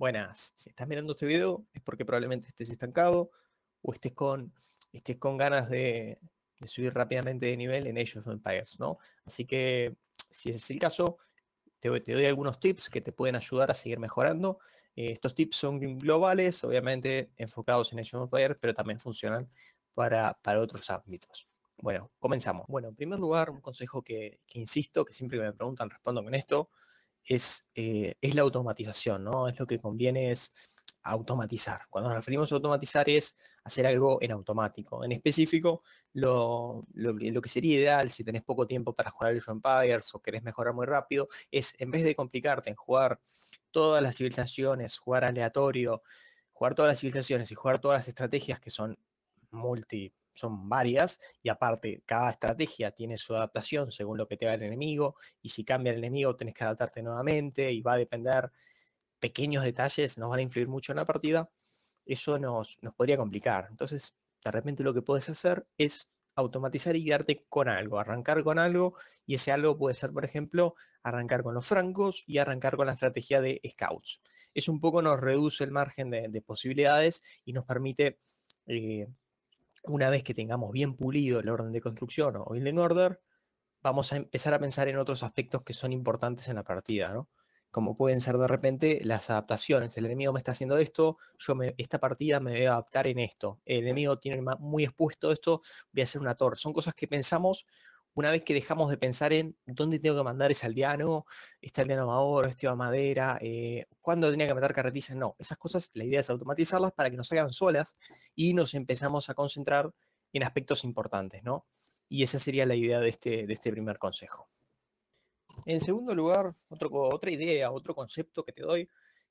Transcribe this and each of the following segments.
Buenas, si estás mirando este video es porque probablemente estés estancado o estés con, estés con ganas de, subir rápidamente de nivel en Age of Empires, ¿no? Así que si ese es el caso, te, te, doy algunos tips que te pueden ayudar a seguir mejorando. Eh, estos tips son globales, obviamente enfocados en Age of Empires, pero también funcionan para, otros ámbitos. Bueno, comenzamos. Bueno, en primer lugar, un consejo que, que insisto, que siempre que me preguntan respondo con esto, eh, es, la automatización, ¿no? Es lo que conviene es automatizar. Cuando nos referimos a automatizar es hacer algo en automático. En específico, lo, lo, que sería ideal si tenés poco tiempo para jugar el of Empires o querés mejorar muy rápido, es en vez de complicarte en jugar todas las civilizaciones, jugar aleatorio, jugar todas las civilizaciones y jugar todas las estrategias que son multi son varias y aparte cada estrategia tiene su adaptación según lo que te va el enemigo y si cambia el enemigo tenés que adaptarte nuevamente y va a depender pequeños detalles, nos van a influir mucho en la partida, eso nos, podría complicar. Entonces, de repente lo que puedes hacer es automatizar y guiarte con algo, arrancar con algo, y ese algo puede ser, por ejemplo, arrancar con los francos y arrancar con la estrategia de scouts. Eso un poco nos reduce el margen de, posibilidades y nos permite eh, una vez que tengamos bien pulido el orden de construcción o building order, vamos a empezar a pensar en otros aspectos que son importantes en la partida, ¿no? Como pueden ser de repente las adaptaciones. El enemigo me está haciendo esto, yo me, esta partida me voy a adaptar en esto. El enemigo tiene muy expuesto esto, voy a hacer una torre. Son cosas que pensamos una vez que dejamos de pensar en dónde tengo que mandar ese aldeano, este aldeano va oro, este va madera, eh, cuándo tenía que meter carretillas, no. Esas cosas, la idea es automatizarlas para que nos hagan solas y nos empezamos a concentrar en aspectos importantes, ¿no? Y esa sería la idea de este, de este primer consejo. En segundo lugar, otra idea, otro concepto que te doy,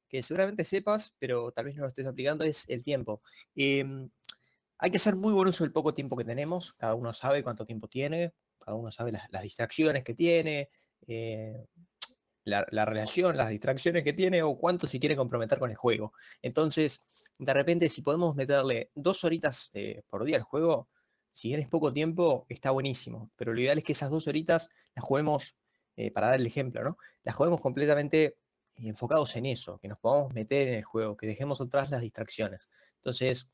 que seguramente sepas, pero tal vez no lo estés aplicando, es el tiempo. Em, hay que ser muy buen uso el poco tiempo que tenemos, cada uno sabe cuánto tiempo tiene, cada uno sabe las, distracciones que tiene, eh, la, relación, las distracciones que tiene o cuánto se quiere comprometer con el juego. Entonces, de repente, si podemos meterle dos horitas eh, por día al juego, si tienes poco tiempo, está buenísimo. Pero lo ideal es que esas dos horitas las juguemos, eh, para dar el ejemplo, ¿no? Las juguemos completamente enfocados en eso, que nos podamos meter en el juego, que dejemos atrás las distracciones. Entonces,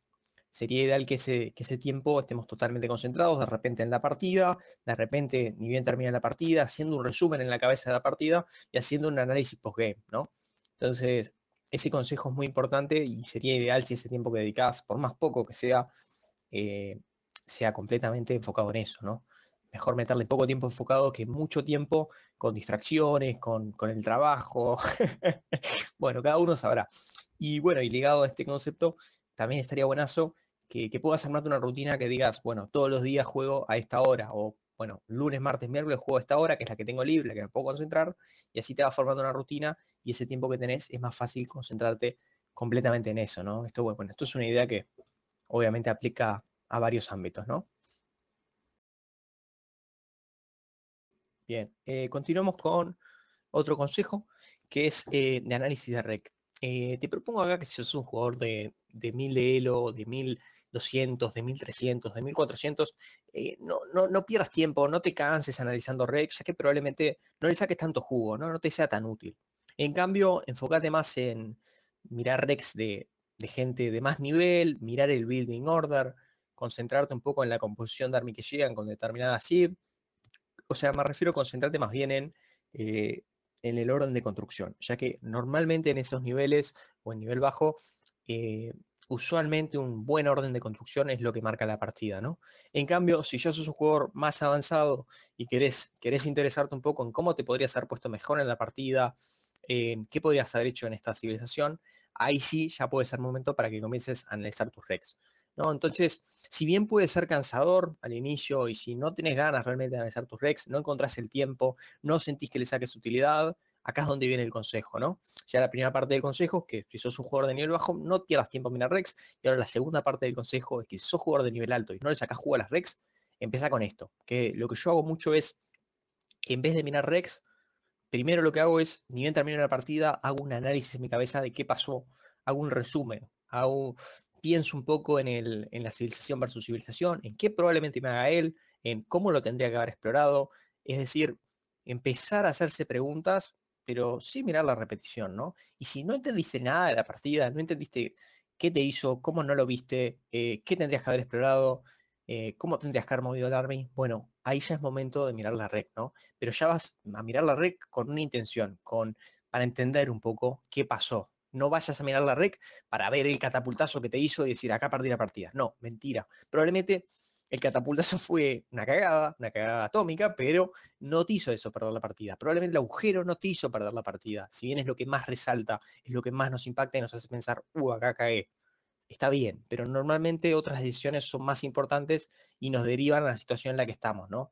sería ideal que ese, tiempo estemos totalmente concentrados, de repente en la partida, de repente, ni bien termina la partida, haciendo un resumen en la cabeza de la partida y haciendo un análisis post-game, ¿no? Entonces, ese consejo es muy importante y sería ideal si ese tiempo que dedicás, por más poco que sea, eh, sea completamente enfocado en eso, ¿no? Mejor meterle poco tiempo enfocado que mucho tiempo con distracciones, con el trabajo. bueno, cada uno sabrá. Y bueno, y ligado a este concepto, también estaría buenazo que, puedas armarte una rutina que digas, bueno, todos los días juego a esta hora, o bueno, lunes, martes, miércoles juego a esta hora, que es la que tengo libre, que me puedo concentrar, y así te vas formando una rutina y ese tiempo que tenés es más fácil concentrarte completamente en eso, ¿no? Esto, bueno, esto es una idea que obviamente aplica a varios ámbitos, ¿no? Bien, eh, continuamos con otro consejo que es eh, de análisis de REC. Eh, te propongo acá que si sos un jugador de, de 1000 de Elo, de 1200, de 1300, de 1400, eh, no, pierdas tiempo, no te canses analizando rex, ya que probablemente no le saques tanto jugo, ¿no? no te sea tan útil. En cambio, enfócate más en mirar rex de, gente de más nivel, mirar el building order, concentrarte un poco en la composición de army que llegan con determinada zip. O sea, me refiero a concentrarte más bien en eh, en el orden de construcción, ya que normalmente en esos niveles o en nivel bajo, eh, usualmente un buen orden de construcción es lo que marca la partida, ¿no? En cambio, si ya sos un jugador más avanzado y querés, querés interesarte un poco en cómo te podrías haber puesto mejor en la partida, eh, qué podrías haber hecho en esta civilización, ahí sí ya puede ser momento para que comiences a analizar tus recs. Entonces, si bien puede ser cansador al inicio y si no tienes ganas realmente de analizar tus REX, no encontrás el tiempo, no sentís que le saques utilidad, acá es donde viene el consejo, ¿no? Ya la primera parte del consejo es que si sos un jugador de nivel bajo, no pierdas tiempo en mirar REX. Y ahora la segunda parte del consejo es que si sos jugador de nivel alto y no le sacas jugo a las REX, empieza con esto. Que lo que yo hago mucho es, en vez de mirar REX, primero lo que hago es, ni bien termino la partida, hago un análisis en mi cabeza de qué pasó, hago un resumen, hago, pienso un poco en, la civilización versus civilización, en qué probablemente me haga él, en cómo lo tendría que haber explorado, es decir, empezar a hacerse preguntas, pero sí mirar la repetición, ¿no? Y si no entendiste nada de la partida, no entendiste qué te hizo, cómo no lo viste, eh, qué tendrías que haber explorado, eh, cómo tendrías que haber movido el army, bueno, ahí ya es momento de mirar la red, ¿no? Pero ya vas a mirar la red con una intención, con, para entender un poco qué pasó, no vayas a mirar la rec para ver el catapultazo que te hizo y decir, acá perdí la partida. No, mentira. Probablemente el catapultazo fue una cagada, una cagada atómica, pero no te hizo eso perder la partida. Probablemente el agujero no te hizo perder la partida. Si bien es lo que más resalta, es lo que más nos impacta y nos hace pensar, uh, acá cae. Está bien, pero normalmente otras decisiones son más importantes y nos derivan a la situación en la que estamos, ¿no?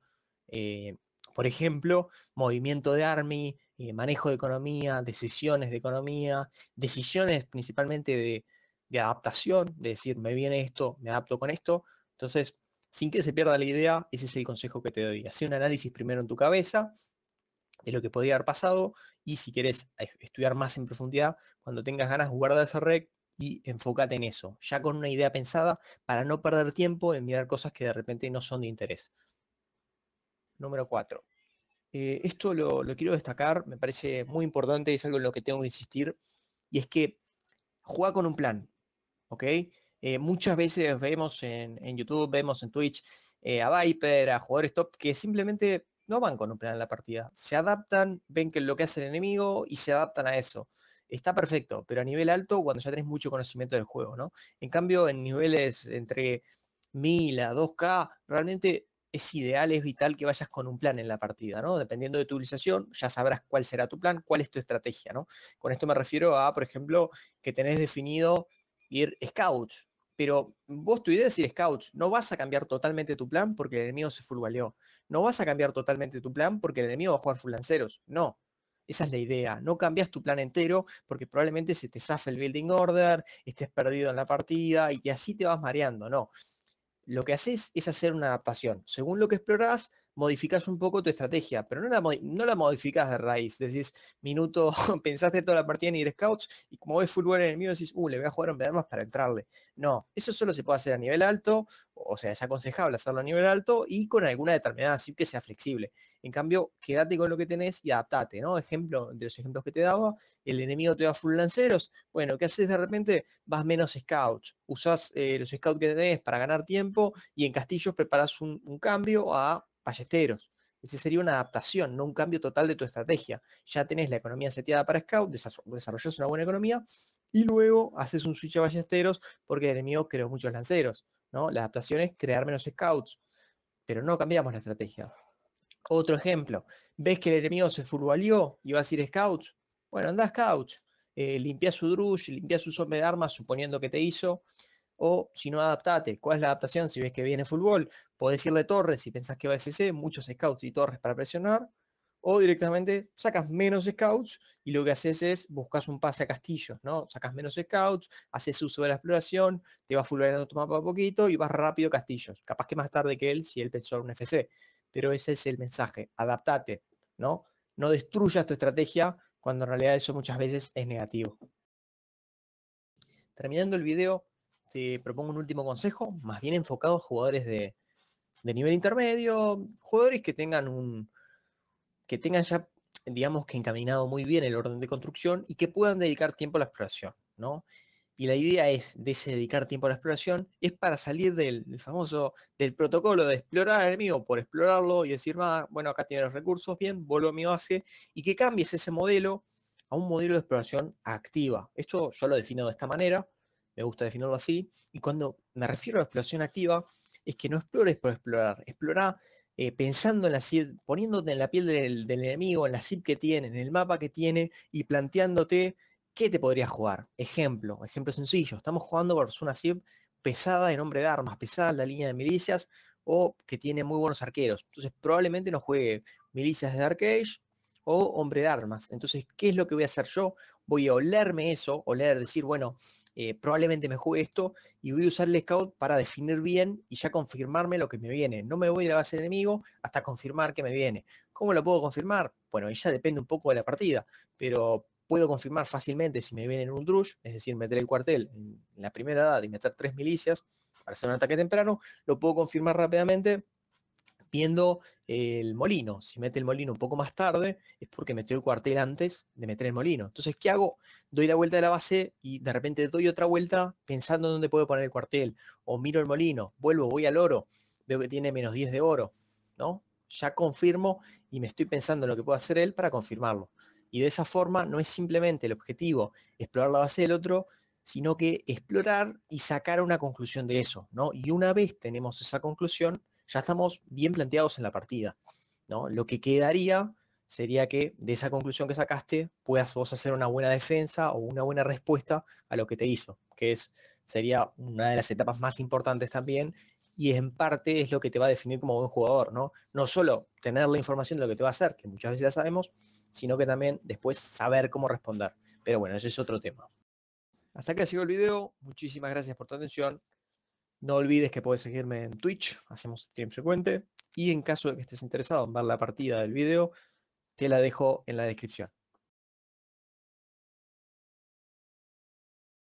Eh, por ejemplo, movimiento de Army, eh, manejo de economía, decisiones de economía, decisiones principalmente de, adaptación, de decir, me viene esto, me adapto con esto. Entonces, sin que se pierda la idea, ese es el consejo que te doy. Hacé un análisis primero en tu cabeza de lo que podría haber pasado y si quieres estudiar más en profundidad, cuando tengas ganas, guarda esa red y enfócate en eso, ya con una idea pensada para no perder tiempo en mirar cosas que de repente no son de interés. Número 4. Eh, esto lo, quiero destacar, me parece muy importante, es algo en lo que tengo que insistir, y es que juega con un plan, ¿ok? Eh, muchas veces vemos en, YouTube, vemos en Twitch eh, a Viper, a jugadores top, que simplemente no van con un plan en la partida, se adaptan, ven que lo que hace el enemigo y se adaptan a eso. Está perfecto, pero a nivel alto cuando ya tenés mucho conocimiento del juego, ¿no? En cambio, en niveles entre 1000 a 2K, realmente es ideal, es vital que vayas con un plan en la partida, ¿no? Dependiendo de tu utilización, ya sabrás cuál será tu plan, cuál es tu estrategia, ¿no? Con esto me refiero a, por ejemplo, que tenés definido ir scout, pero vos tu idea es ir scout, no vas a cambiar totalmente tu plan porque el enemigo se fulvaleó, no vas a cambiar totalmente tu plan porque el enemigo va a jugar lanceros, no. Esa es la idea, no cambias tu plan entero porque probablemente se te zafe el building order, estés perdido en la partida y así te vas mareando, no lo que haces es hacer una adaptación. Según lo que explorás, modificas un poco tu estrategia, pero no la, no la modificas de raíz. Decís, minuto, pensaste toda la partida en ir scouts y como ves fútbol enemigo decís, uh, le voy a jugar un pedazo más para entrarle. No, eso solo se puede hacer a nivel alto, o sea, es aconsejable hacerlo a nivel alto y con alguna determinada así que sea flexible. En cambio, quédate con lo que tenés y adaptate, ¿no? Ejemplo, de los ejemplos que te daba, el enemigo te da full lanceros. Bueno, ¿qué haces de repente? Vas menos scouts. usas eh, los scouts que tenés para ganar tiempo y en castillos preparas un cambio a ballesteros. Ese sería una adaptación, no un cambio total de tu estrategia. Ya tenés la economía seteada para scout, desarrollas una buena economía y luego haces un switch a ballesteros porque el enemigo creó muchos lanceros. ¿no? La adaptación es crear menos scouts, pero no cambiamos la estrategia. Otro ejemplo, ves que el enemigo se furbalió y va a decir scouts. Bueno, anda scouts, eh, limpia su drush, limpia su hombre de armas suponiendo que te hizo, o si no, adaptate. ¿Cuál es la adaptación? Si ves que viene fútbol, podés irle Torres si pensás que va a FC, muchos scouts y Torres para presionar, o directamente sacas menos scouts y lo que haces es buscas un pase a castillos, ¿no? Sacas menos scouts, haces uso de la exploración, te vas fulminando tu mapa a poquito y vas rápido a castillos. Capaz que más tarde que él si él pensó en un FC. Pero ese es el mensaje, adaptate, ¿no? No destruyas tu estrategia cuando en realidad eso muchas veces es negativo. Terminando el video, propongo un último consejo, más bien enfocado a jugadores de, nivel intermedio, jugadores que tengan un que tengan ya, digamos que encaminado muy bien el orden de construcción y que puedan dedicar tiempo a la exploración, Y la idea es de ese dedicar tiempo a la exploración es para salir del, famoso del protocolo de explorar al enemigo por explorarlo y decir, ah, bueno, acá tiene los recursos, bien, vuelvo a mi base y que cambies ese modelo a un modelo de exploración activa. Esto yo lo defino de esta manera me gusta definirlo así, y cuando me refiero a exploración activa, es que no explores por explorar, explora eh, pensando en la SIP, poniéndote en la piel del, enemigo, en la SIP que tiene, en el mapa que tiene, y planteándote qué te podría jugar. Ejemplo, ejemplo sencillo, estamos jugando por una SIP pesada en hombre de armas, pesada en la línea de milicias, o que tiene muy buenos arqueros. Entonces probablemente no juegue milicias de Dark Age o hombre de armas. Entonces, ¿qué es lo que voy a hacer yo? voy a olerme eso, oler, decir, bueno, eh, probablemente me juegue esto y voy a usar el scout para definir bien y ya confirmarme lo que me viene. No me voy a la base enemigo hasta confirmar que me viene. ¿Cómo lo puedo confirmar? Bueno, ya depende un poco de la partida, pero puedo confirmar fácilmente si me viene en un drush, es decir, meter el cuartel en la primera edad y meter tres milicias para hacer un ataque temprano, lo puedo confirmar rápidamente viendo el molino. Si mete el molino un poco más tarde, es porque metió el cuartel antes de meter el molino. Entonces, ¿qué hago? Doy la vuelta de la base y de repente doy otra vuelta pensando en dónde puedo poner el cuartel. O miro el molino, vuelvo, voy al oro, veo que tiene menos 10 de oro, ¿no? Ya confirmo y me estoy pensando en lo que puede hacer él para confirmarlo. Y de esa forma no es simplemente el objetivo explorar la base del otro, sino que explorar y sacar una conclusión de eso, ¿no? Y una vez tenemos esa conclusión, ya estamos bien planteados en la partida. ¿no? Lo que quedaría sería que de esa conclusión que sacaste puedas vos hacer una buena defensa o una buena respuesta a lo que te hizo, que es, sería una de las etapas más importantes también y en parte es lo que te va a definir como buen jugador, ¿no? No solo tener la información de lo que te va a hacer, que muchas veces ya sabemos, sino que también después saber cómo responder. Pero bueno, ese es otro tema. Hasta acá sido el video, muchísimas gracias por tu atención no olvides que puedes seguirme en Twitch, hacemos stream frecuente. Y en caso de que estés interesado en ver la partida del video, te la dejo en la descripción.